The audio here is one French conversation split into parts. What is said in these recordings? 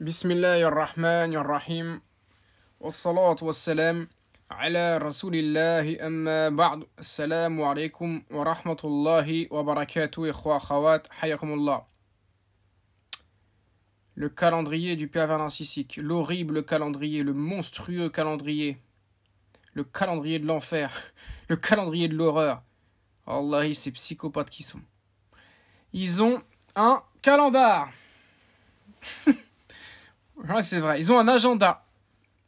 بسم الله الرحمن الرحيم والصلاة والسلام على رسول الله أما بعد السلام عليكم ورحمة الله وبركاته إخوة أخوات حياكم الله Le calendrier du pervers narcissique, l'horrible calendrier, le monstrueux calendrier, le calendrier de l'enfer, le calendrier de l'horreur. Allah, ces psychopathes qui sont. Ils ont un calendrier. Ouais, c'est vrai. Ils ont un agenda.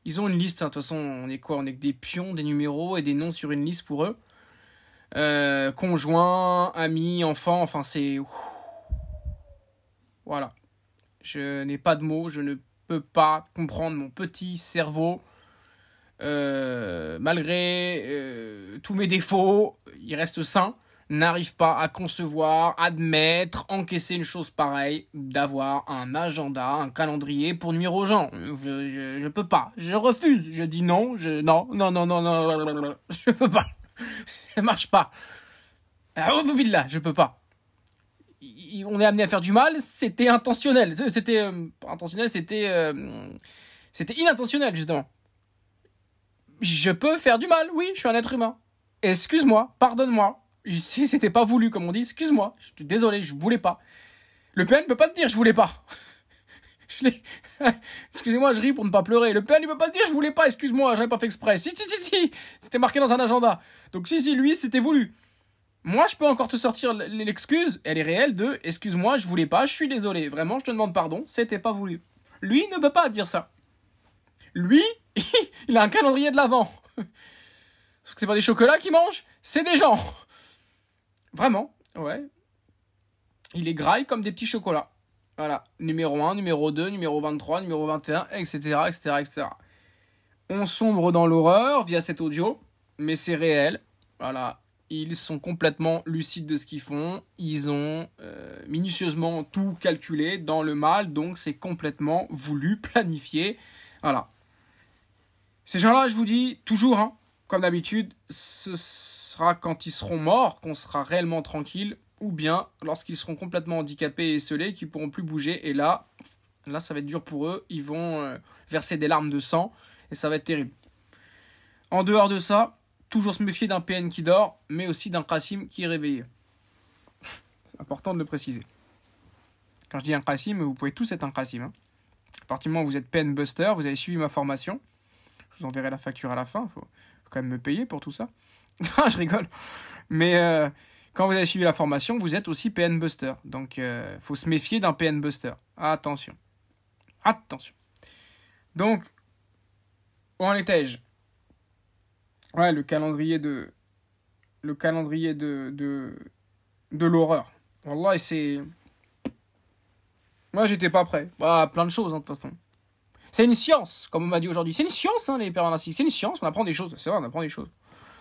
Ils ont une liste. Hein. De toute façon, on est quoi On est que des pions, des numéros et des noms sur une liste pour eux. Euh, conjoint, ami, enfant, enfin c'est... Voilà. Je n'ai pas de mots, je ne peux pas comprendre mon petit cerveau. Euh, malgré euh, tous mes défauts, il reste sain n'arrive pas à concevoir, admettre, encaisser une chose pareille, d'avoir un agenda, un calendrier pour nuire aux gens. Je, je, peux pas. Je refuse. Je dis non. Je, non, non, non, non, non. Je peux pas. Ça marche pas. vous là, je peux pas. On est amené à faire du mal, c'était intentionnel. Euh, c'était euh, intentionnel, c'était euh, c'était inintentionnel justement. Je peux faire du mal, oui, je suis un être humain. Excuse-moi, pardonne-moi, si c'était pas voulu, comme on dit, excuse-moi, je suis désolé, je voulais pas. Le PN ne peut pas te dire je voulais pas. Excusez-moi, je ris pour ne pas pleurer. Le PN, ne peut pas te dire je voulais pas, excuse-moi, j'avais pas fait exprès. Si, si, si, si, c'était marqué dans un agenda. Donc si, si, lui, c'était voulu. Moi, je peux encore te sortir l'excuse, elle est réelle, de excuse-moi, je voulais pas, je suis désolé, vraiment, je te demande pardon, c'était pas voulu. Lui ne peut pas dire ça. Lui, il a un calendrier de l'avant. Ce n'est c'est pas des chocolats qu'il mange, c'est des gens. Vraiment, ouais. Il est graille comme des petits chocolats. Voilà, numéro 1, numéro 2, numéro 23, numéro 21, etc., etc., etc. On sombre dans l'horreur via cet audio, mais c'est réel. Voilà, ils sont complètement lucides de ce qu'ils font. Ils ont euh, minutieusement tout calculé dans le mal, donc c'est complètement voulu, planifié. Voilà. Ces gens-là, je vous dis toujours, hein, comme d'habitude, ce sera quand ils seront morts qu'on sera réellement tranquille, ou bien lorsqu'ils seront complètement handicapés et esselés, qu'ils pourront plus bouger. Et là, là, ça va être dur pour eux. Ils vont euh, verser des larmes de sang et ça va être terrible. En dehors de ça, toujours se méfier d'un PN qui dort, mais aussi d'un Qasim qui est réveillé. C'est important de le préciser. Quand je dis un Qasim, vous pouvez tous être un Qasim. Hein. À partir du moment où vous êtes PN Buster, vous avez suivi ma formation. Je vous enverrai la facture à la fin. Il faut, quand même me payer pour tout ça. Ah, je rigole. Mais euh, quand vous avez suivi la formation, vous êtes aussi PN Buster. Donc, il euh, faut se méfier d'un PN Buster. Attention. Attention. Donc, où en étais-je Ouais, le calendrier de. Le calendrier de. De, de l'horreur. Wallah, c'est. Moi, j'étais pas prêt. Bah, plein de choses, hein, de toute façon. C'est une science, comme on m'a dit aujourd'hui. C'est une science, hein, les pères C'est une science, on apprend des choses. C'est vrai, on apprend des choses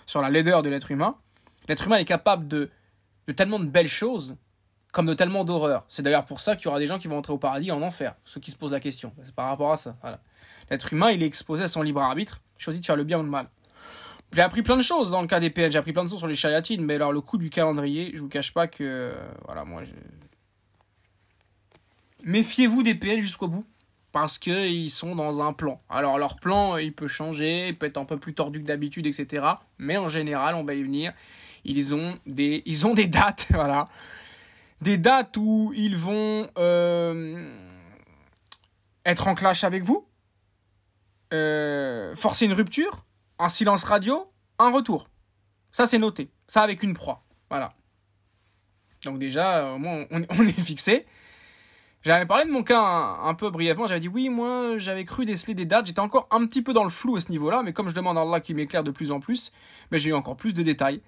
sur la laideur de l'être humain, l'être humain est capable de, de tellement de belles choses comme de tellement d'horreurs. C'est d'ailleurs pour ça qu'il y aura des gens qui vont entrer au paradis en enfer, ceux qui se posent la question. C'est par rapport à ça. L'être humain, il est exposé à son libre arbitre, choisit de faire le bien ou le mal. J'ai appris plein de choses dans le cas des PN, j'ai appris plein de choses sur les chariatines. mais alors le coup du calendrier, je vous cache pas que. Euh, voilà, moi je. Méfiez-vous des PN jusqu'au bout parce qu'ils sont dans un plan. Alors leur plan, euh, il peut changer, il peut être un peu plus tordu que d'habitude, etc. Mais en général, on va y venir. Ils ont des, ils ont des dates, voilà. Des dates où ils vont euh, être en clash avec vous, euh, forcer une rupture, un silence radio, un retour. Ça, c'est noté. Ça, avec une proie. Voilà. Donc déjà, au moins, on est fixé. J'avais parlé de mon cas un, peu brièvement, j'avais dit oui, moi j'avais cru déceler des dates, j'étais encore un petit peu dans le flou à ce niveau-là, mais comme je demande à Allah qu'il m'éclaire de plus en plus, mais ben, j'ai eu encore plus de détails.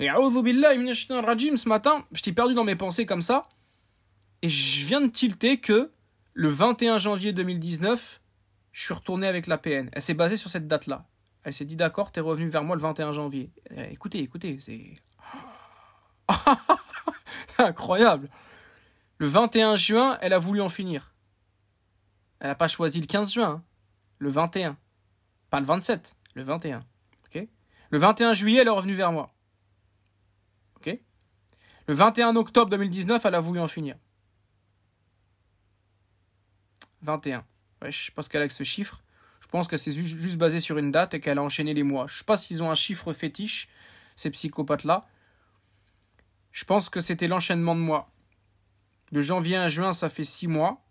Et Rajim ce matin, je t'ai perdu dans mes pensées comme ça, et je viens de tilter que le 21 janvier 2019, je suis retourné avec la PN. Elle s'est basée sur cette date-là. Elle s'est dit d'accord, t'es revenu vers moi le 21 janvier. Écoutez, eh, écoutez, écoutez, c'est... incroyable le 21 juin, elle a voulu en finir. Elle n'a pas choisi le 15 juin, hein. le 21. Pas le 27, le 21. Ok le 21 juillet, elle est revenue vers moi. Ok le 21 octobre 2019, elle a voulu en finir. 21. Ouais, je pense qu'elle a ce chiffre. Je pense que c'est juste basé sur une date et qu'elle a enchaîné les mois. Je ne sais pas s'ils ont un chiffre fétiche, ces psychopathes-là. Je pense que c'était l'enchaînement de mois. De janvier à juin, ça fait six mois.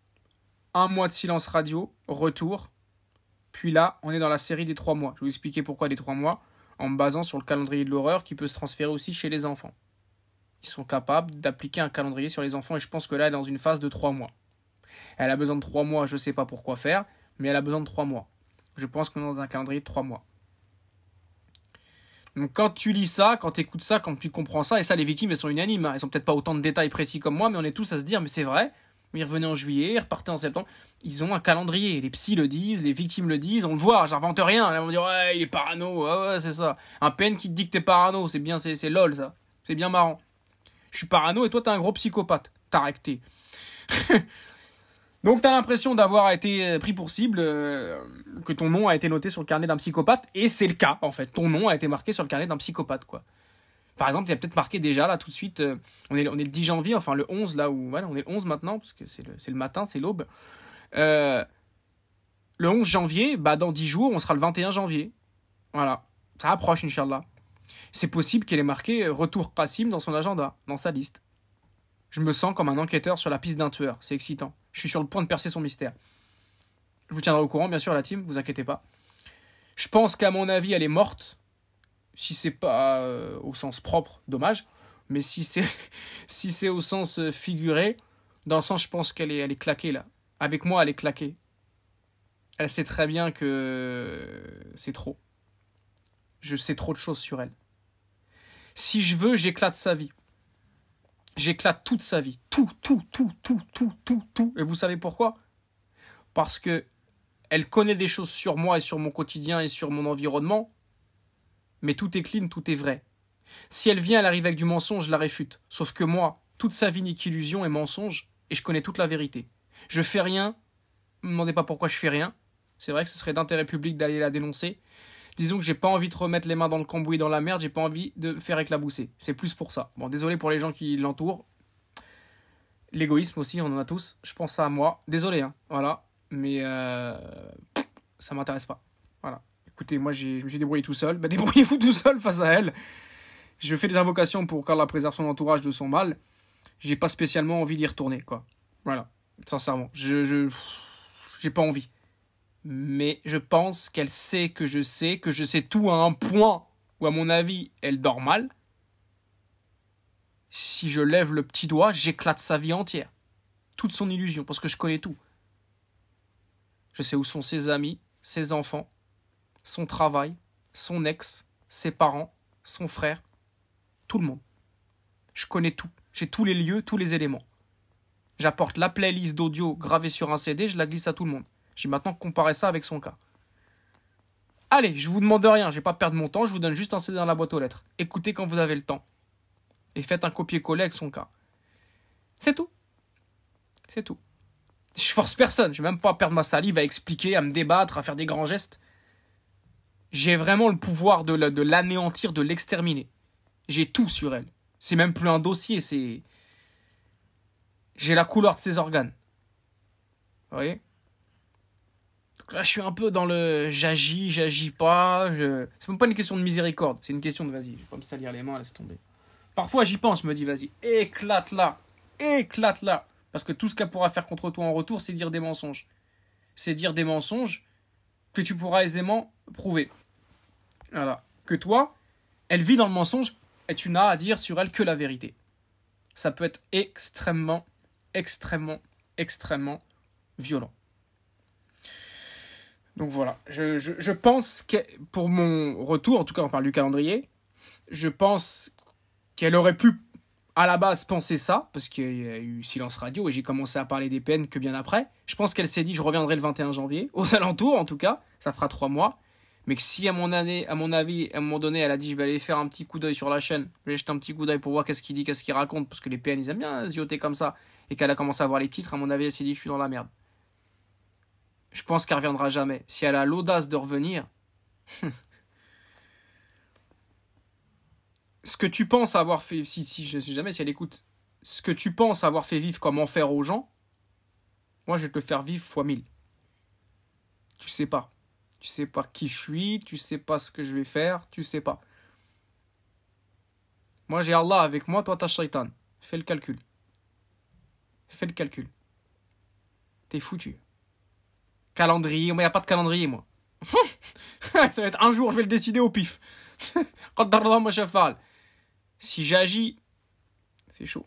Un mois de silence radio, retour. Puis là, on est dans la série des trois mois. Je vais vous expliquer pourquoi les trois mois, en me basant sur le calendrier de l'horreur qui peut se transférer aussi chez les enfants. Ils sont capables d'appliquer un calendrier sur les enfants et je pense que là, elle est dans une phase de trois mois. Elle a besoin de trois mois, je ne sais pas pourquoi faire, mais elle a besoin de trois mois. Je pense qu'on est dans un calendrier de trois mois. Donc quand tu lis ça, quand tu écoutes ça, quand tu comprends ça, et ça les victimes elles sont unanimes, hein. elles sont peut-être pas autant de détails précis comme moi, mais on est tous à se dire mais c'est vrai, ils revenaient en juillet, ils repartaient en septembre, ils ont un calendrier, les psys le disent, les victimes le disent, on le voit, j'invente rien, là on dire ouais il est parano, ouais, ouais c'est ça, un PN qui te dit que t'es parano, c'est bien, c'est lol ça, c'est bien marrant. Je suis parano et toi t'es un gros psychopathe, t'as recté. Donc t'as l'impression d'avoir été euh, pris pour cible, euh, que ton nom a été noté sur le carnet d'un psychopathe, et c'est le cas en fait. Ton nom a été marqué sur le carnet d'un psychopathe quoi. Par exemple, il peut-être marqué déjà là tout de suite, euh, on, est, on est le 10 janvier, enfin le 11 là où, voilà, on est le 11 maintenant, parce que c'est le, matin, c'est l'aube. le 11 janvier, bah dans 10 jours, on sera le 21 janvier. Voilà, ça approche Inch'Allah. C'est possible qu'elle ait marqué Retour Qassim dans son agenda, dans sa liste. Je me sens comme un enquêteur sur la piste d'un tueur. C'est excitant. Je suis sur le point de percer son mystère. Je vous tiendrai au courant, bien sûr, la team, vous inquiétez pas. Je pense qu'à mon avis, elle est morte. Si c'est pas euh, au sens propre, dommage. Mais si c'est si c'est au sens euh, figuré, dans le sens, je pense qu'elle est, elle est claquée là. Avec moi, elle est claquée. Elle sait très bien que euh, c'est trop. Je sais trop de choses sur elle. Si je veux, j'éclate sa vie. J'éclate toute sa vie. Tout, tout, tout, tout, tout, tout, tout. Et vous savez pourquoi Parce que elle connaît des choses sur moi et sur mon quotidien et sur mon environnement. Mais tout est clean, tout est vrai. Si elle vient, elle arrive avec du mensonge, je la réfute. Sauf que moi, toute sa vie n'est qu'illusion et mensonge, et je connais toute la vérité. Je fais rien, ne me demandez pas pourquoi je fais rien. C'est vrai que ce serait d'intérêt public d'aller la dénoncer disons que j'ai pas envie de remettre les mains dans le cambouis, dans la merde, j'ai pas envie de faire éclabousser. C'est plus pour ça. Bon, désolé pour les gens qui l'entourent. L'égoïsme aussi, on en a tous. Je pense à moi. Désolé, hein, voilà. Mais euh, ça m'intéresse pas. Voilà. Écoutez, moi, j'ai, je me suis débrouillé tout seul. Bah, débrouillez-vous tout seul face à elle. Je fais des invocations pour qu'elle préserve son entourage de son mal. J'ai pas spécialement envie d'y retourner, quoi. Voilà. Sincèrement. Je. je j'ai pas envie mais je pense qu'elle sait que je sais, que je sais tout à un point où, à mon avis, elle dort mal. Si je lève le petit doigt, j'éclate sa vie entière. Toute son illusion, parce que je connais tout. Je sais où sont ses amis, ses enfants, son travail, son ex, ses parents, son frère, tout le monde. Je connais tout. J'ai tous les lieux, tous les éléments. J'apporte la playlist d'audio gravée sur un CD, je la glisse à tout le monde. J'ai maintenant comparé ça avec son cas. Allez, je vous demande rien, je vais pas perdre mon temps, je vous donne juste un CD dans la boîte aux lettres. Écoutez quand vous avez le temps. Et faites un copier-coller avec son cas. C'est tout. C'est tout. Je force personne, je vais même pas perdre ma salive à expliquer, à me débattre, à faire des grands gestes. J'ai vraiment le pouvoir de l'anéantir, de l'exterminer. J'ai tout sur elle. C'est même plus un dossier, c'est. J'ai la couleur de ses organes. Vous voyez là, je suis un peu dans le j'agis, j'agis pas. Je... C'est même pas une question de miséricorde, c'est une question de vas-y, je vais pas me salir les mains, laisse tomber. Parfois, j'y pense, je me dis vas-y, éclate-la, éclate-la. Parce que tout ce qu'elle pourra faire contre toi en retour, c'est dire des mensonges. C'est dire des mensonges que tu pourras aisément prouver. Voilà. Que toi, elle vit dans le mensonge et tu n'as à dire sur elle que la vérité. Ça peut être extrêmement, extrêmement, extrêmement violent. Donc voilà, je, pense que pour mon retour, en tout cas on parle du calendrier, je pense qu'elle aurait pu à la base penser ça, parce qu'il y a eu silence radio et j'ai commencé à parler des peines que bien après. Je pense qu'elle s'est dit je reviendrai le 21 janvier, aux alentours en tout cas, ça fera trois mois. Mais que si à mon, année, à mon avis, à un moment donné, elle a dit je vais aller faire un petit coup d'œil sur la chaîne, je vais jeter un petit coup d'œil pour voir qu'est-ce qu'il dit, qu'est-ce qu'il raconte, parce que les PN ils aiment bien zioter comme ça, et qu'elle a commencé à voir les titres, à mon avis elle s'est dit je suis dans la merde je pense qu'elle reviendra jamais. Si elle a l'audace de revenir, ce que tu penses avoir fait, si, si je sais jamais si elle écoute, ce que tu penses avoir fait vivre comme enfer aux gens, moi je vais te faire vivre fois mille. Tu sais pas. Tu sais pas qui je suis, tu sais pas ce que je vais faire, tu sais pas. Moi j'ai Allah avec moi, toi t'as Shaitan. Fais le calcul. Fais le calcul. T'es foutu. Calendrier, mais il n'y a pas de calendrier, moi. ça va être un jour, je vais le décider au pif. si j'agis, c'est chaud.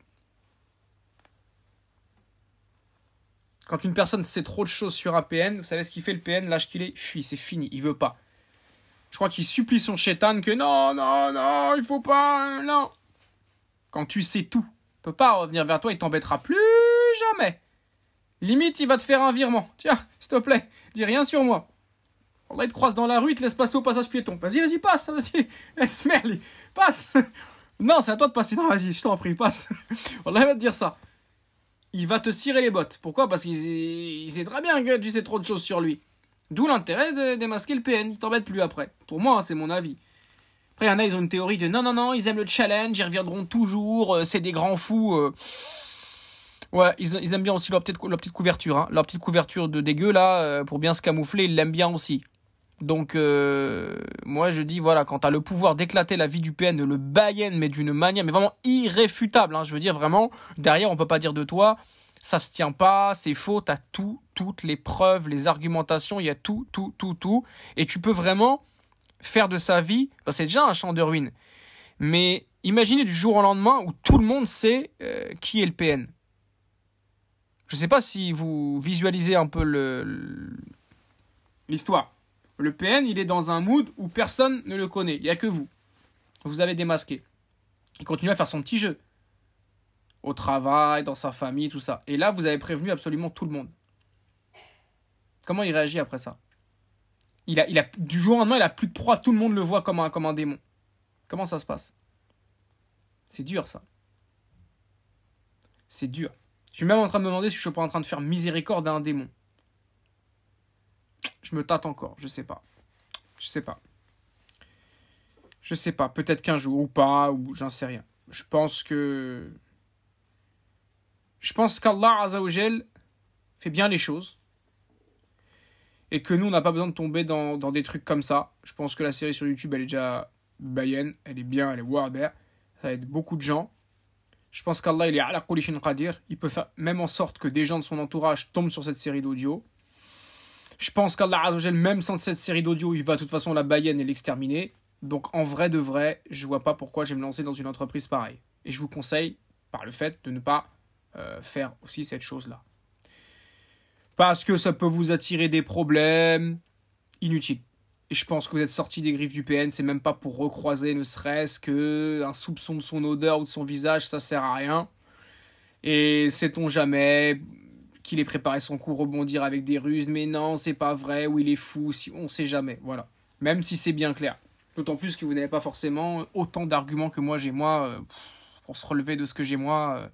Quand une personne sait trop de choses sur un PN, vous savez ce qu'il fait le PN, lâche qu'il est, fuit, c'est fini, il veut pas. Je crois qu'il supplie son chétan que non, non, non, il faut pas, non. Quand tu sais tout, il peut pas revenir vers toi, il t'embêtera plus jamais. Limite, il va te faire un virement. Tiens, s'il te plaît, dis rien sur moi. On va te croise dans la rue, il te laisse passer au passage piéton. Vas-y, vas-y, passe, vas-y. Laisse, eh, merde, passe. Non, c'est à toi de passer. Non, vas-y, je t'en prie, passe. On il va te dire ça. Il va te cirer les bottes. Pourquoi Parce qu'il sait très bien que tu sais trop de choses sur lui. D'où l'intérêt de démasquer le PN. Il t'embête plus après. Pour moi, c'est mon avis. Après, il y en a, ils ont une théorie de non, non, non, ils aiment le challenge, ils reviendront toujours, euh, c'est des grands fous. Euh. Ouais, ils, aiment bien aussi leur petite, leur petite couverture. Hein. Leur petite couverture de dégueu, là, euh, pour bien se camoufler, ils l'aiment bien aussi. Donc, euh, moi, je dis, voilà, quand t'as le pouvoir d'éclater la vie du PN, le Bayern, mais d'une manière, mais vraiment irréfutable, hein, je veux dire, vraiment, derrière, on peut pas dire de toi, ça se tient pas, c'est faux, t'as tout, toutes les preuves, les argumentations, il y a tout, tout, tout, tout. Et tu peux vraiment faire de sa vie, bah, c'est déjà un champ de ruines. Mais imaginez du jour au lendemain où tout le monde sait euh, qui est le PN. Je sais pas si vous visualisez un peu l'histoire. Le, L'histoire. le PN, il est dans un mood où personne ne le connaît. Il n'y a que vous. Vous avez démasqué. Il continue à faire son petit jeu. Au travail, dans sa famille, tout ça. Et là, vous avez prévenu absolument tout le monde. Comment il réagit après ça il a, il a, Du jour au lendemain, il a plus de proie. Tout le monde le voit comme un, comme un démon. Comment ça se passe C'est dur, ça. C'est dur. Je suis même en train de me demander si je suis pas en train de faire miséricorde à un démon. Je me tâte encore, je sais pas. Je sais pas. Je sais pas, peut-être qu'un jour ou pas, ou j'en sais rien. Je pense que. Je pense qu'Allah Azaoujel fait bien les choses. Et que nous, on n'a pas besoin de tomber dans, des trucs comme ça. Je pense que la série sur YouTube, elle est déjà Bayen, elle est bien, elle est warder. Ça aide beaucoup de gens. Je pense qu'Allah, il est à la Qadir. Il peut faire même en sorte que des gens de son entourage tombent sur cette série d'audio. Je pense qu'Allah même sans cette série d'audio, il va de toute façon la baïenne et l'exterminer. Donc en vrai de vrai, je vois pas pourquoi je vais me lancer dans une entreprise pareille. Et je vous conseille, par le fait, de ne pas euh, faire aussi cette chose-là. Parce que ça peut vous attirer des problèmes inutiles je pense que vous êtes sorti des griffes du PN, c'est même pas pour recroiser ne serait-ce que un soupçon de son odeur ou de son visage, ça sert à rien. Et sait-on jamais qu'il ait préparé son coup, rebondir avec des ruses, mais non, c'est pas vrai, ou il est fou, si on sait jamais, voilà. Même si c'est bien clair. D'autant plus que vous n'avez pas forcément autant d'arguments que moi j'ai moi, euh, pour se relever de ce que j'ai moi, euh,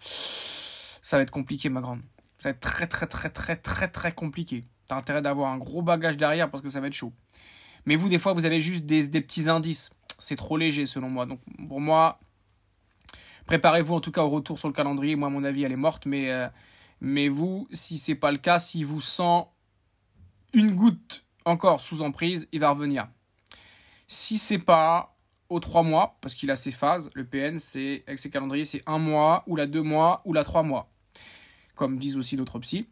ça va être compliqué ma grande. Ça va être très très très très très très compliqué. T'as intérêt d'avoir un gros bagage derrière parce que ça va être chaud. Mais vous, des fois, vous avez juste des, petits indices. C'est trop léger, selon moi. Donc, pour moi, préparez-vous en tout cas au retour sur le calendrier. Moi, à mon avis, elle est morte. Mais, euh, mais vous, si c'est pas le cas, s'il vous sent une goutte encore sous emprise, il va revenir. Si c'est pas aux trois mois, parce qu'il a ses phases, le PN, c'est avec ses calendriers, c'est un mois, ou la deux mois, ou la trois mois. Comme disent aussi d'autres psys.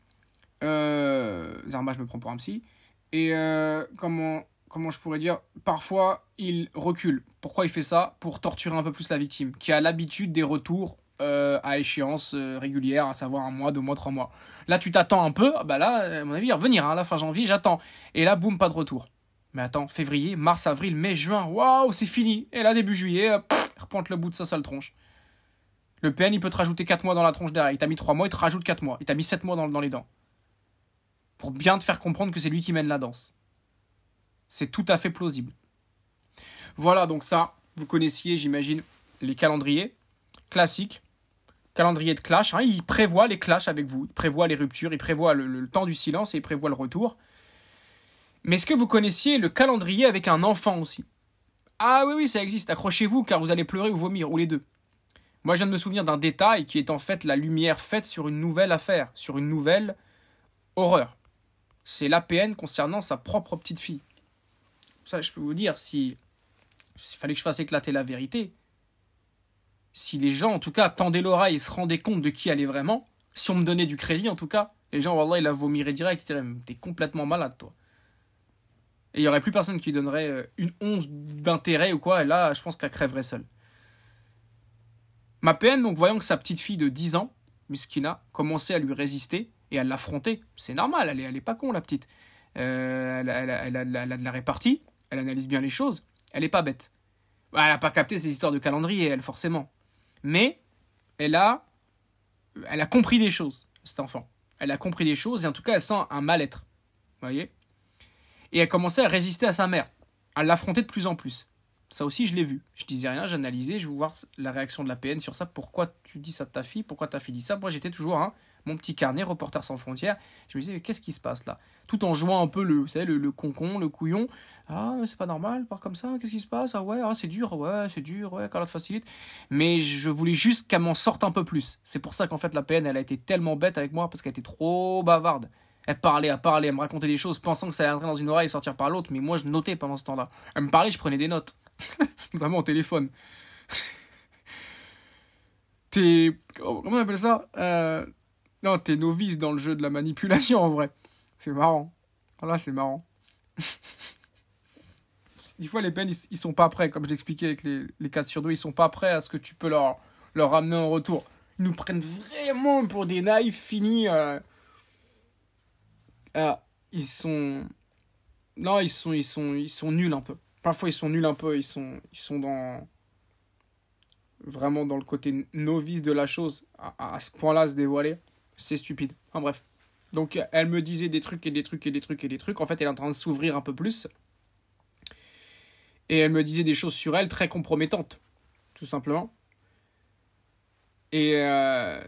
Euh, Zarma, je me prends pour un psy. Et euh, comment comment je pourrais dire, parfois il recule. Pourquoi il fait ça Pour torturer un peu plus la victime, qui a l'habitude des retours euh, à échéance euh, régulière, à savoir un mois, deux mois, trois mois. Là, tu t'attends un peu, ah bah là, à mon avis, il va revenir, hein, la fin janvier, j'attends. Et là, boum, pas de retour. Mais attends, février, mars, avril, mai, juin, waouh, c'est fini. Et là, début juillet, repointe le bout de sa sale tronche. Le PN, il peut te rajouter quatre mois dans la tronche derrière. Il t'a mis trois mois, il te rajoute quatre mois. Il t'a mis sept mois dans les dents. Pour bien te faire comprendre que c'est lui qui mène la danse. C'est tout à fait plausible. Voilà, donc ça, vous connaissiez, j'imagine, les calendriers classiques, calendrier de clash. Hein, il prévoit les clashs avec vous, il prévoit les ruptures, il prévoit le, le temps du silence et il prévoit le retour. Mais est-ce que vous connaissiez le calendrier avec un enfant aussi Ah oui, oui, ça existe. Accrochez-vous car vous allez pleurer ou vomir, ou les deux. Moi, je viens de me souvenir d'un détail qui est en fait la lumière faite sur une nouvelle affaire, sur une nouvelle horreur. C'est l'APN concernant sa propre petite fille. Ça, je peux vous dire, si s'il fallait que je fasse éclater la vérité, si les gens, en tout cas, tendaient l'oreille et se rendaient compte de qui elle est vraiment, si on me donnait du crédit, en tout cas, les gens, Wallah, ils la vomiraient direct, t'es complètement malade, toi. Et il n'y aurait plus personne qui donnerait euh, une once d'intérêt ou quoi, et là, je pense qu'elle crèverait seule. Ma peine, donc, voyant que sa petite fille de 10 ans, Miskina, commençait à lui résister et à l'affronter, c'est normal, elle n'est elle pas con, la petite. Euh, elle, elle, elle, a de la répartie. Elle analyse bien les choses. Elle n'est pas bête. Bah, elle n'a pas capté ces histoires de calendrier, elle, forcément. Mais elle a, elle a compris des choses, cet enfant. Elle a compris des choses et en tout cas, elle sent un mal-être. voyez Et elle commençait à résister à sa mère, à l'affronter de plus en plus. Ça aussi, je l'ai vu. Je disais rien, j'analysais, je voulais voir la réaction de la PN sur ça. Pourquoi tu dis ça de ta fille Pourquoi ta fille dit ça Moi, j'étais toujours un mon petit carnet, reporter sans frontières. Je me disais, qu'est-ce qui se passe là Tout en jouant un peu le, vous savez, le, le, concon, le couillon. Ah, c'est pas normal, pas comme ça, qu'est-ce qui se passe Ah ouais, ah, c'est dur, ouais, c'est dur, ouais, tu facilite. Mais je voulais juste qu'elle m'en sorte un peu plus. C'est pour ça qu'en fait, la peine elle a été tellement bête avec moi parce qu'elle était trop bavarde. Elle parlait, elle parlait, elle me racontait des choses, pensant que ça allait entrer dans une oreille et sortir par l'autre, mais moi je notais pendant ce temps-là. Elle me parlait, je prenais des notes. Vraiment au téléphone. T'es. Comment on appelle ça euh, non, t'es novice dans le jeu de la manipulation en vrai. C'est marrant. Oh là, c'est marrant. Des fois, les peines, ils, sont pas prêts. Comme je l'expliquais avec les, les 4 sur 2, ils sont pas prêts à ce que tu peux leur, leur ramener en retour. Ils nous prennent vraiment pour des naïfs finis. Euh. Ah, ils sont. Non, ils sont, ils sont, ils sont nuls un peu. Parfois, ils sont nuls un peu. Ils sont, ils sont dans vraiment dans le côté novice de la chose, à ce point-là se dévoiler c'est stupide. En bref. Donc elle me disait des trucs et des trucs et des trucs et des trucs. En fait, elle est en train de s'ouvrir un peu plus. Et elle me disait des choses sur elle très compromettantes, tout simplement. Et euh,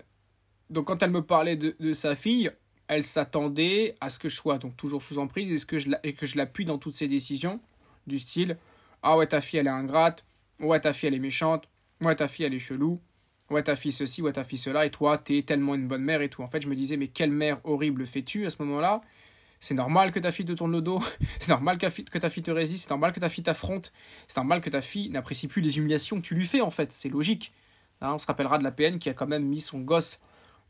donc quand elle me parlait de, sa fille, elle s'attendait à ce que je sois donc toujours sous emprise et, ce que, je et que je l'appuie dans toutes ses décisions, du style Ah ouais, ta fille elle est ingrate, ouais, ta fille elle est méchante, ouais, ta fille elle est chelou, ouais, ta fille ceci, ouais, ta fille cela, et toi, t'es tellement une bonne mère et tout. En fait, je me disais, mais quelle mère horrible fais-tu à ce moment-là C'est normal que ta fille te tourne le dos, c'est normal que ta fille te résiste, c'est normal que ta fille t'affronte, c'est normal que ta fille n'apprécie plus les humiliations que tu lui fais, en fait, c'est logique. Hein, on se rappellera de la PN qui a quand même mis son gosse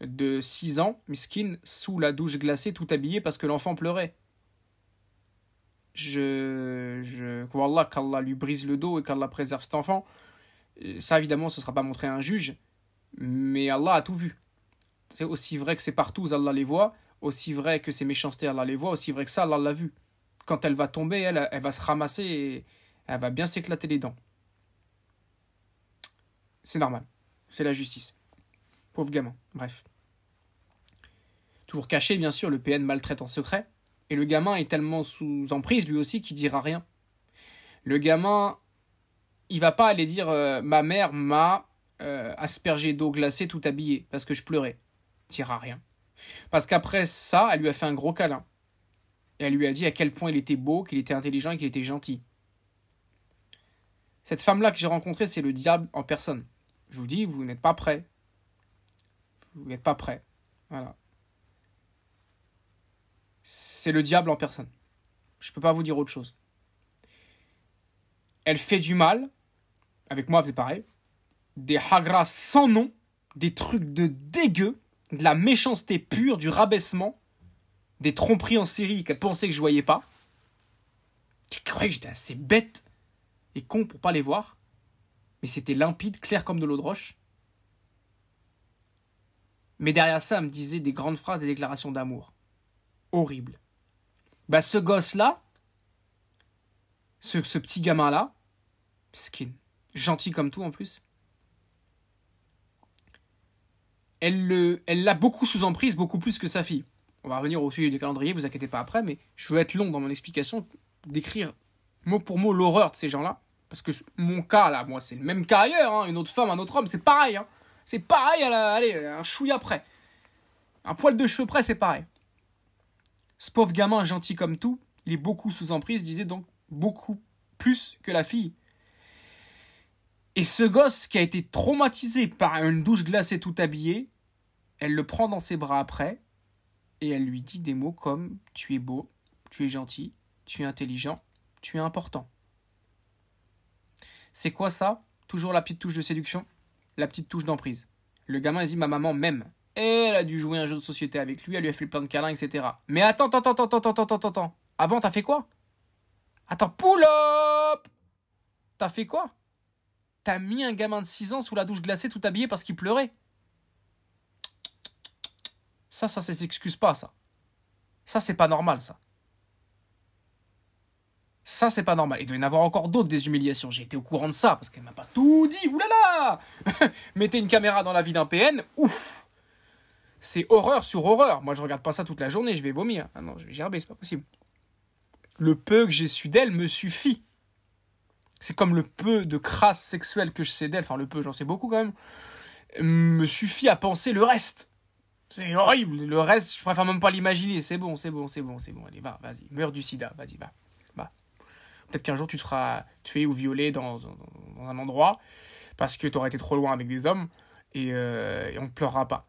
de 6 ans, miskin, sous la douche glacée, tout habillé parce que l'enfant pleurait. Je. je Wallah, qu'Allah lui brise le dos et qu'Allah préserve cet enfant. Euh, ça, évidemment, ce ne sera pas montré à un juge, mais Allah a tout vu. C'est aussi vrai que c'est partout, Allah les voit. Aussi vrai que ces méchancetés, Allah les voit. Aussi vrai que ça, Allah l'a vu. Quand elle va tomber, elle, va se ramasser et elle va bien s'éclater les dents. C'est normal. C'est la justice. Pauvre gamin. Bref. Toujours caché, bien sûr, le PN maltraite en secret. Et le gamin est tellement sous emprise, lui aussi, qu'il dira rien. Le gamin, il va pas aller dire euh, ma mère m'a euh, aspergé, d'eau glacée tout habillé parce que je pleurais. Tira rien. Parce qu'après ça, elle lui a fait un gros câlin. Et elle lui a dit à quel point il était beau, qu'il était intelligent et qu'il était gentil. Cette femme-là que j'ai rencontrée, c'est le diable en personne. Je vous dis, vous n'êtes pas prêt. Vous n'êtes pas prêt. Voilà. C'est le diable en personne. Je ne peux pas vous dire autre chose. Elle fait du mal. Avec moi, elle pareil des hagras sans nom, des trucs de dégueu, de la méchanceté pure, du rabaissement, des tromperies en Syrie qu'elle pensait que je voyais pas. Je croyait que j'étais assez bête et con pour pas les voir. Mais c'était limpide, clair comme de l'eau de roche. Mais derrière ça, elle me disait des grandes phrases, des déclarations d'amour. Horrible. Bah, ce gosse-là, ce, ce petit gamin-là, skin, gentil comme tout en plus, elle l'a beaucoup sous emprise, beaucoup plus que sa fille. On va revenir au sujet du calendrier, vous inquiétez pas après, mais je veux être long dans mon explication, d'écrire mot pour mot l'horreur de ces gens-là, parce que mon cas là, moi, c'est le même cas ailleurs, hein. une autre femme, un autre homme, c'est pareil, hein. c'est pareil, allez, un chouïa près, un poil de cheveux près, c'est pareil. Ce pauvre gamin gentil comme tout, il est beaucoup sous emprise, disait donc beaucoup plus que la fille. Et ce gosse qui a été traumatisé par une douche glacée tout habillée, elle le prend dans ses bras après et elle lui dit des mots comme Tu es beau, tu es gentil, tu es intelligent, tu es important. C'est quoi ça Toujours la petite touche de séduction La petite touche d'emprise. Le gamin il dit Ma maman m'aime. Elle a dû jouer un jeu de société avec lui, elle lui a fait plein de câlins, etc. Mais attends, attends, attends, attends, attends, attends, attends. Avant, t'as fait quoi Attends, pull up T'as fait quoi T'as mis un gamin de 6 ans sous la douche glacée tout habillé parce qu'il pleurait. Ça, ça, ne s'excuse pas, ça. Ça, c'est pas normal, ça. Ça, c'est pas normal. Il doit y en avoir encore d'autres des humiliations. J'ai été au courant de ça, parce qu'elle m'a pas tout dit. Oulala Mettez une caméra dans la vie d'un PN, ouf C'est horreur sur horreur. Moi, je regarde pas ça toute la journée, je vais vomir. Ah non, je vais gerber, c'est pas possible. Le peu que j'ai su d'elle me suffit. C'est comme le peu de crasse sexuelle que je sais d'elle, enfin le peu, j'en sais beaucoup quand même, me suffit à penser le reste. C'est horrible. Le reste, je préfère même pas l'imaginer. C'est bon, c'est bon, c'est bon, c'est bon. Allez, va, vas-y. Meurs du sida. Vas-y, va. va. Peut-être qu'un jour, tu seras tué ou violé dans, un endroit parce que tu aurais été trop loin avec des hommes et, euh, on ne pleurera pas.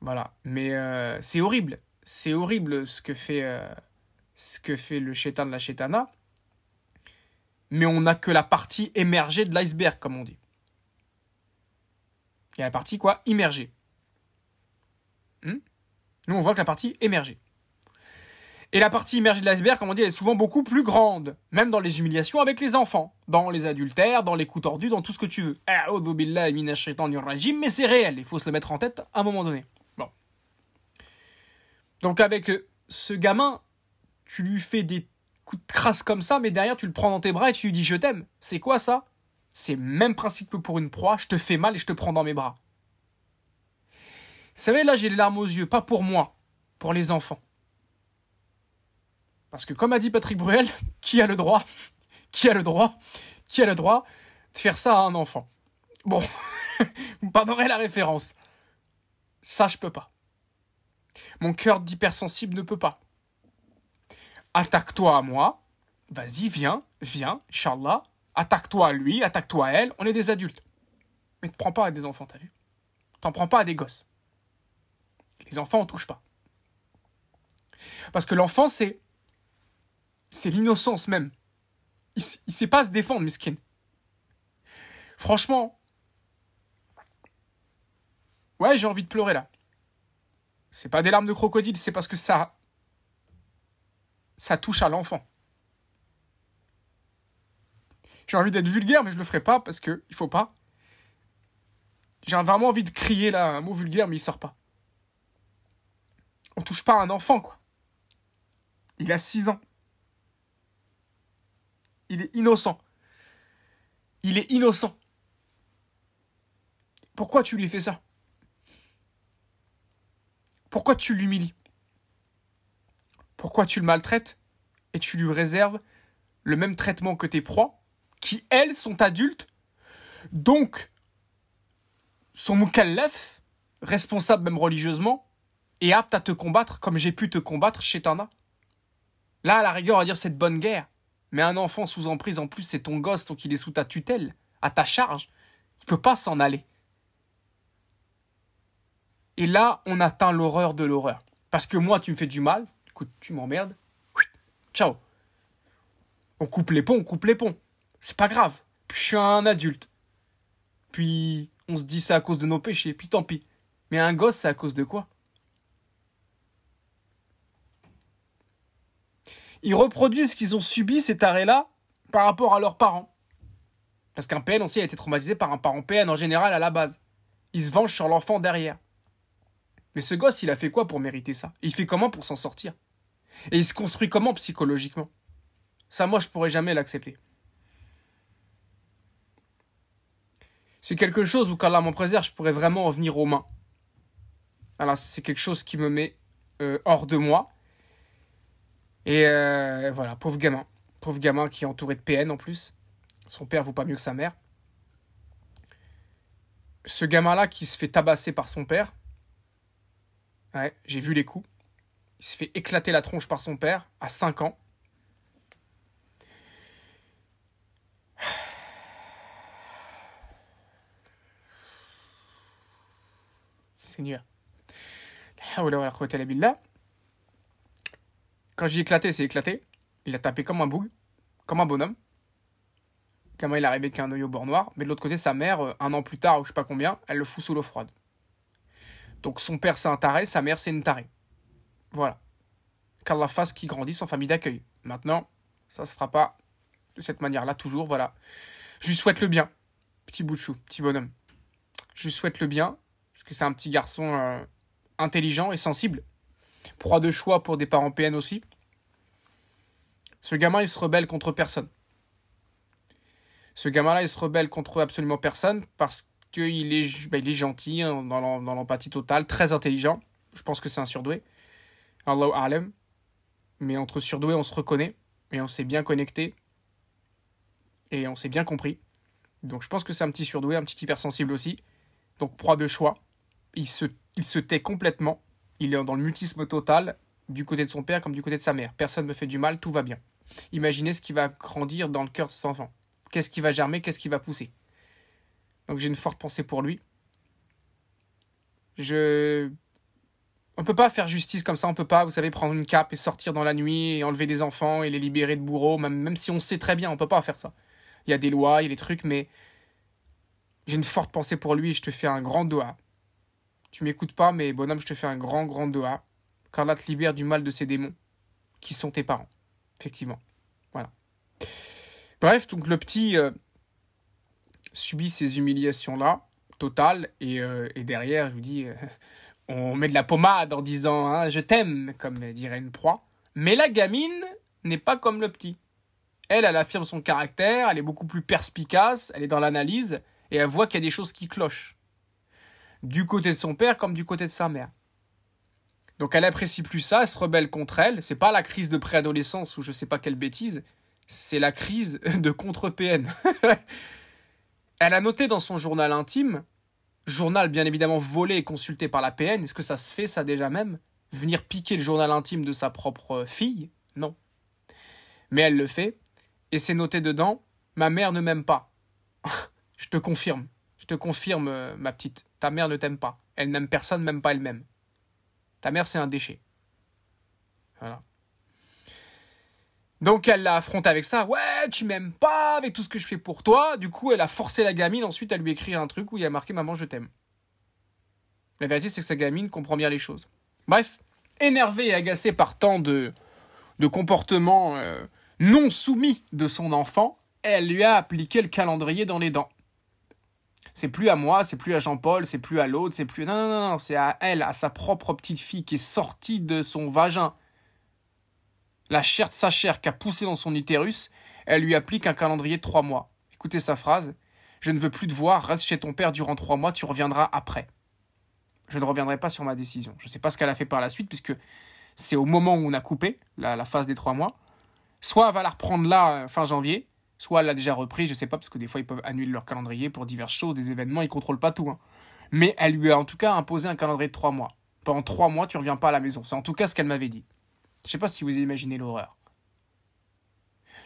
Voilà. Mais euh, c'est horrible. C'est horrible ce que fait, euh, ce que fait le chétan de la chétana. Mais on n'a que la partie émergée de l'iceberg, comme on dit. Il y a la partie quoi Immergée. Nous, on voit que la partie émergée. Et la partie émergée de l'iceberg, comme on dit, elle est souvent beaucoup plus grande, même dans les humiliations avec les enfants, dans les adultères, dans les coups tordus, dans tout ce que tu veux. Mais c'est réel, il faut se le mettre en tête à un moment donné. Bon. Donc avec euh, ce gamin, tu lui fais des coups de crasse comme ça, mais derrière tu le prends dans tes bras et tu lui dis je t'aime. C'est quoi ça C'est même principe que pour une proie, je te fais mal et je te prends dans mes bras savez, là, j'ai les larmes aux yeux, pas pour moi, pour les enfants. Parce que, comme a dit Patrick Bruel, qui a le droit Qui a le droit Qui a le droit de faire ça à un enfant Bon, vous la référence. Ça, je peux pas. Mon cœur d'hypersensible ne peut pas. Attaque-toi à moi. Vas-y, viens, viens, Inch'Allah. Attaque-toi à lui, attaque-toi à elle. On est des adultes. Mais te prends pas à des enfants, t'as vu T'en prends pas à des gosses. Les enfants, on touche pas. Parce que l'enfant, c'est c'est l'innocence même. Il, ne sait pas se défendre, miskin. Franchement, ouais, j'ai envie de pleurer là. C'est pas des larmes de crocodile, c'est parce que ça, ça touche à l'enfant. J'ai envie d'être vulgaire, mais je le ferai pas parce que il faut pas. J'ai vraiment envie de crier là un mot vulgaire, mais il sort pas on touche pas à un enfant, quoi. Il a 6 ans. Il est innocent. Il est innocent. Pourquoi tu lui fais ça Pourquoi tu l'humilies Pourquoi tu le maltraites et tu lui réserves le même traitement que tes proies, qui, elles, sont adultes Donc, son mukallaf, responsable même religieusement, et apte à te combattre comme j'ai pu te combattre chez Tana. Là, à la rigueur, on va dire c'est de bonne guerre. Mais un enfant sous emprise, en plus, c'est ton gosse, donc il est sous ta tutelle, à ta charge. Il peut pas s'en aller. Et là, on atteint l'horreur de l'horreur. Parce que moi, tu me fais du mal, écoute, tu m'emmerdes. Ciao. On coupe les ponts, on coupe les ponts. C'est pas grave. Puis je suis un adulte. Puis on se dit c'est à cause de nos péchés, puis tant pis. Mais un gosse, c'est à cause de quoi ils reproduisent ce qu'ils ont subi, cet arrêt-là, par rapport à leurs parents. Parce qu'un PN aussi a été traumatisé par un parent PN en général à la base. Ils se venge sur l'enfant derrière. Mais ce gosse, il a fait quoi pour mériter ça Il fait comment pour s'en sortir Et il se construit comment psychologiquement Ça, moi, je pourrais jamais l'accepter. C'est quelque chose où, quand l'âme m'en préserve, je pourrais vraiment en venir aux mains. Alors, c'est quelque chose qui me met euh, hors de moi. Et euh, voilà, pauvre gamin. Pauvre gamin qui est entouré de PN en plus. Son père vaut pas mieux que sa mère. Ce gamin-là qui se fait tabasser par son père. Ouais, j'ai vu les coups. Il se fait éclater la tronche par son père à 5 ans. Seigneur. La la quand j'ai éclaté, c'est éclaté. Il a tapé comme un boug, comme un bonhomme. Comment il est arrivé avec un oeil au bord noir. Mais de l'autre côté, sa mère, euh, un an plus tard, ou je sais pas combien, elle le fout sous l'eau froide. Donc son père, c'est un taré, sa mère, c'est une tarée. Voilà. Qu'Allah fasse qui grandit en famille d'accueil. Maintenant, ça se fera pas de cette manière-là, toujours, voilà. Je lui souhaite le bien, petit bout de chou, petit bonhomme. Je lui souhaite le bien, parce que c'est un petit garçon euh, intelligent et sensible proie de choix pour des parents PN aussi. Ce gamin, il se rebelle contre personne. Ce gamin-là, il se rebelle contre absolument personne parce qu'il est, bah, il est gentil, hein, dans l'empathie totale, très intelligent. Je pense que c'est un surdoué. Allahu Alem. Mais entre surdoué, on se reconnaît. Et on s'est bien connecté. Et on s'est bien compris. Donc je pense que c'est un petit surdoué, un petit hypersensible aussi. Donc proie de choix. il se tait complètement. Il est dans le mutisme total, du côté de son père comme du côté de sa mère. Personne ne me fait du mal, tout va bien. Imaginez ce qui va grandir dans le cœur de cet enfant. Qu'est-ce qui va germer, qu'est-ce qui va pousser. Donc j'ai une forte pensée pour lui. Je... On ne peut pas faire justice comme ça, on ne peut pas, vous savez, prendre une cape et sortir dans la nuit et enlever des enfants et les libérer de bourreaux, même, même si on sait très bien, on ne peut pas faire ça. Il y a des lois, il y a des trucs, mais j'ai une forte pensée pour lui et je te fais un grand doigt tu m'écoutes pas, mais bonhomme, je te fais un grand, grand doha, car te libère du mal de ces démons, qui sont tes parents. Effectivement. Voilà. Bref, donc le petit euh, subit ces humiliations-là, totales, et, euh, derrière, je vous dis, euh, on met de la pommade en disant hein, je t'aime, comme dirait une proie. Mais la gamine n'est pas comme le petit. Elle, elle affirme son caractère, elle est beaucoup plus perspicace, elle est dans l'analyse, et elle voit qu'il y a des choses qui clochent du côté de son père comme du côté de sa mère. Donc elle apprécie plus ça, elle se rebelle contre elle. C'est pas la crise de préadolescence ou je sais pas quelle bêtise, c'est la crise de contre-PN. elle a noté dans son journal intime, journal bien évidemment volé et consulté par la PN, est-ce que ça se fait ça déjà même Venir piquer le journal intime de sa propre euh, fille Non. Mais elle le fait, et c'est noté dedans, ma mère ne m'aime pas. je te confirme, je te confirme euh, ma petite. Ta mère ne t'aime pas. Elle n'aime personne, même pas elle-même. Ta mère, c'est un déchet. Voilà. Donc elle l'a affronté avec ça. Ouais, tu m'aimes pas avec tout ce que je fais pour toi. Du coup, elle a forcé la gamine ensuite à lui écrire un truc où il a marqué Maman, je t'aime. La vérité, c'est que sa gamine comprend bien les choses. Bref, énervée et agacée par tant de, de comportements euh, non soumis de son enfant, elle lui a appliqué le calendrier dans les dents. C'est plus à moi, c'est plus à Jean-Paul, c'est plus à l'autre, c'est plus. Non, non, non, c'est à elle, à sa propre petite fille qui est sortie de son vagin. La chair de sa chair qui a poussé dans son utérus, elle lui applique un calendrier de trois mois. Écoutez sa phrase Je ne veux plus te voir, reste chez ton père durant trois mois, tu reviendras après. Je ne reviendrai pas sur ma décision. Je ne sais pas ce qu'elle a fait par la suite, puisque c'est au moment où on a coupé la, la phase des trois mois. Soit elle va la reprendre là, euh, fin janvier, Soit elle l'a déjà repris, je sais pas, parce que des fois ils peuvent annuler leur calendrier pour diverses choses, des événements, ils contrôlent pas tout. Hein. Mais elle lui a en tout cas imposé un calendrier de trois mois. Pendant trois mois, tu reviens pas à la maison. C'est en tout cas ce qu'elle m'avait dit. Je sais pas si vous imaginez l'horreur.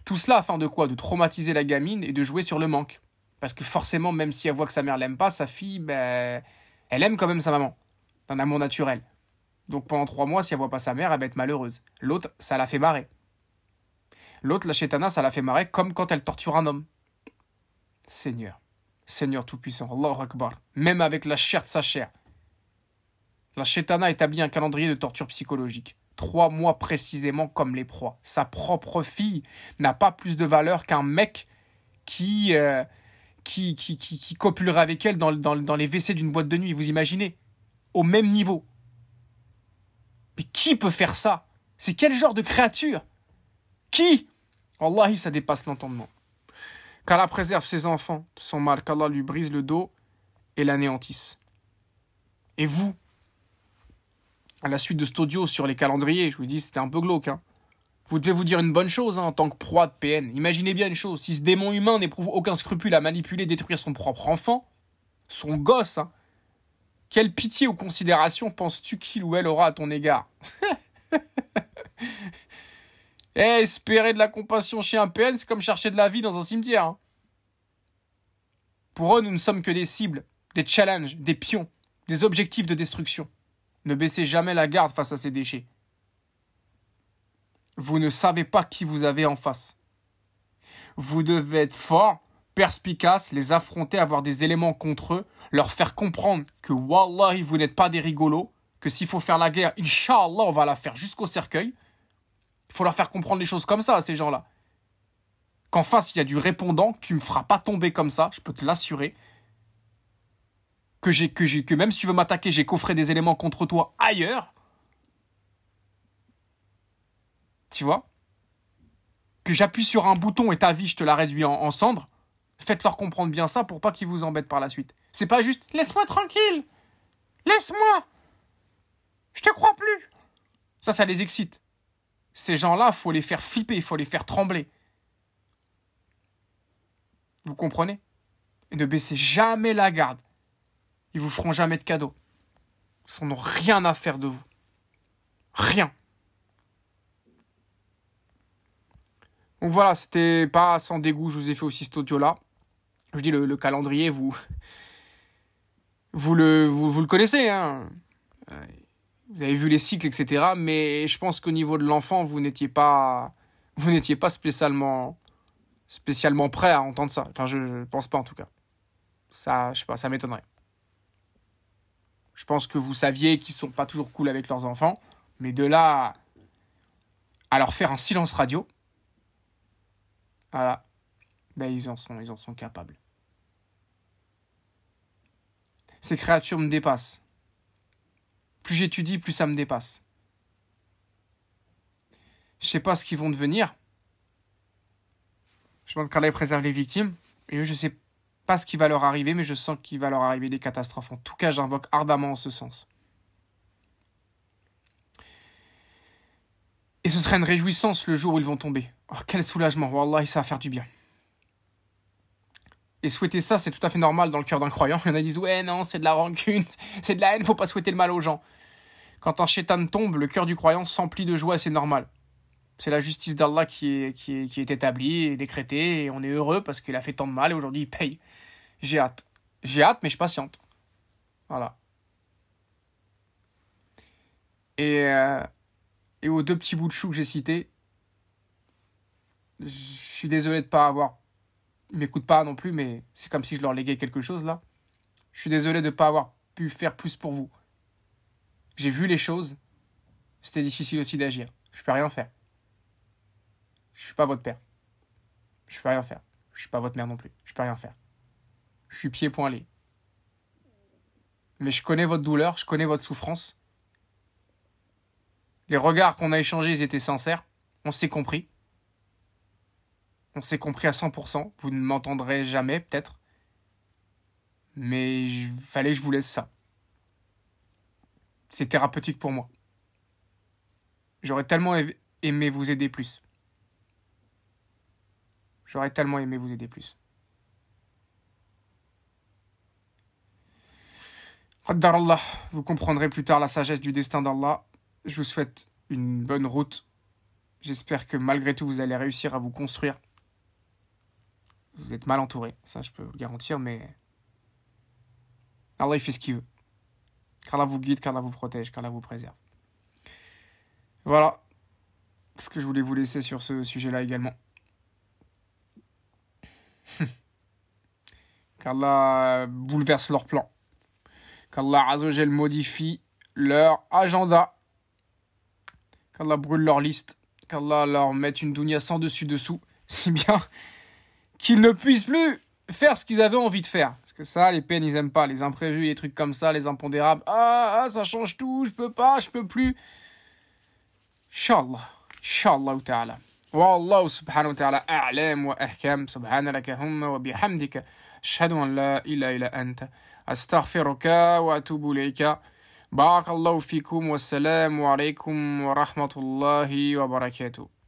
Tout cela afin de quoi De traumatiser la gamine et de jouer sur le manque. Parce que forcément, même si elle voit que sa mère l'aime pas, sa fille, ben, elle aime quand même sa maman. D'un amour naturel. Donc pendant trois mois, si elle voit pas sa mère, elle va être malheureuse. L'autre, ça la fait marrer. L'autre, la chétana, ça l'a fait marrer comme quand elle torture un homme. Seigneur, Seigneur Tout-Puissant, Allahu Akbar, même avec la chair de sa chair. La chétana établit un calendrier de torture psychologique. Trois mois précisément comme les proies. Sa propre fille n'a pas plus de valeur qu'un mec qui, euh, qui, qui, qui, avec elle dans, dans les WC d'une boîte de nuit, vous imaginez Au même niveau. Mais qui peut faire ça C'est quel genre de créature qui Allah, ça dépasse l'entendement. Qu'Allah préserve ses enfants de son mal, qu'Allah lui brise le dos et l'anéantisse. Et vous, à la suite de cet audio sur les calendriers, je vous dis, c'était un peu glauque, hein. vous devez vous dire une bonne chose hein, en tant que proie de PN. Imaginez bien une chose, si ce démon humain n'éprouve aucun scrupule à manipuler, détruire son propre enfant, son gosse, hein, quelle pitié ou considération penses-tu qu'il ou elle aura à ton égard Eh, espérer de la compassion chez un PN, c'est comme chercher de la vie dans un cimetière. Hein. Pour eux, nous ne sommes que des cibles, des challenges, des pions, des objectifs de destruction. Ne baissez jamais la garde face à ces déchets. Vous ne savez pas qui vous avez en face. Vous devez être fort, perspicace, les affronter, avoir des éléments contre eux, leur faire comprendre que Wallahi, vous n'êtes pas des rigolos, que s'il faut faire la guerre, Inch'Allah, on va la faire jusqu'au cercueil, il faut leur faire comprendre les choses comme ça à ces gens-là. Qu'en face, il y a du répondant, tu me feras pas tomber comme ça, je peux te l'assurer. Que, j'ai, que, que même si tu veux m'attaquer, j'ai coffré des éléments contre toi ailleurs. Tu vois Que j'appuie sur un bouton et ta vie, je te la réduis en, en cendres. Faites-leur comprendre bien ça pour pas qu'ils vous embêtent par la suite. C'est pas juste laisse-moi tranquille Laisse-moi Je te crois plus Ça, ça les excite. Ces gens-là, faut les faire flipper, il faut les faire trembler. Vous comprenez Et ne baissez jamais la garde. Ils vous feront jamais de cadeaux. Ils ont rien à faire de vous. Rien. Donc voilà, c'était pas sans dégoût, je vous ai fait aussi cet audio-là. Je dis le, calendrier, vous, vous le, vous, vous le connaissez. Hein. Euh, vous avez vu les cycles, etc. Mais je pense qu'au niveau de l'enfant, vous n'étiez pas, vous n'étiez pas spécialement, spécialement prêt à entendre ça. Enfin, je, ne pense pas en tout cas. Ça, je sais pas, ça m'étonnerait. Je pense que vous saviez qu'ils sont pas toujours cool avec leurs enfants, mais de là à leur faire un silence radio, voilà, ben ils en sont, ils en sont capables. Ces créatures me dépassent. Plus j'étudie, plus ça me dépasse. Je sais pas ce qu'ils vont devenir. Je demande qu'Allah préserve les victimes. Et je sais pas ce qui va leur arriver, mais je sens qu'il va leur arriver des catastrophes. En tout cas, j'invoque ardemment en ce sens. Et ce serait une réjouissance le jour où ils vont tomber. Oh, quel soulagement, Wallah, ça va faire du bien. Et souhaiter ça, c'est tout à fait normal dans le cœur d'un croyant. Il y en a qui disent Ouais, non, c'est de la rancune, c'est de la haine, faut pas souhaiter le mal aux gens. Quand un chétan tombe, le cœur du croyant s'emplit de joie, c'est normal. C'est la justice d'Allah qui est, établie et décrétée, et on est heureux parce qu'il a fait tant de mal et aujourd'hui il paye. J'ai hâte. J'ai hâte, mais je patiente. Voilà. Et, euh, aux deux petits bouts de chou que j'ai cités, je suis désolé de ne pas avoir. m'écoute pas non plus, mais c'est comme si je leur léguais quelque chose là. Je suis désolé de ne pas avoir pu faire plus pour vous. J'ai vu les choses. C'était difficile aussi d'agir. Je peux rien faire. Je suis pas votre père. Je peux rien faire. Je suis pas votre mère non plus. Je peux rien faire. Je suis pieds poings Mais je connais votre douleur, je connais votre souffrance. Les regards qu'on a échangés, ils étaient sincères. On s'est compris. On s'est compris à 100%. Vous ne m'entendrez jamais, peut-être. Mais il fallait que je vous laisse ça c'est thérapeutique pour moi. J'aurais tellement aimé vous aider plus. J'aurais tellement aimé vous aider plus. Allah, vous comprendrez plus tard la sagesse du destin d'Allah. Je vous souhaite une bonne route. J'espère que malgré tout, vous allez réussir à vous construire. Vous êtes mal entouré, ça je peux vous garantir, mais Allah fait ce qu'il veut. Qu'Allah vous guide, qu'Allah vous protège, qu'Allah vous préserve. Voilà ce que je voulais vous laisser sur ce sujet-là également. qu'Allah bouleverse leurs plans. Qu'Allah Azogel modifie leur agenda. Qu'Allah brûle leur liste. Qu'Allah leur mette une dounia sans dessus dessous. Si bien qu'ils ne puissent plus faire ce qu'ils avaient envie de faire que ça, les peines, ils aiment pas. Les imprévus, les trucs comme ça, les impondérables. Ah, ah ça change tout, je peux pas, je peux plus. Inch'Allah. Inch'Allah ta'ala. Allah subhanahu wa ta'ala. A'lam wa ahkam. subhanaka humma wa bihamdika. Shahadu an la ilaha illa anta. Astaghfiruka wa atubu ilayka. Barakallahu fikum wa salam wa alaykum wa rahmatullahi wa barakatuh.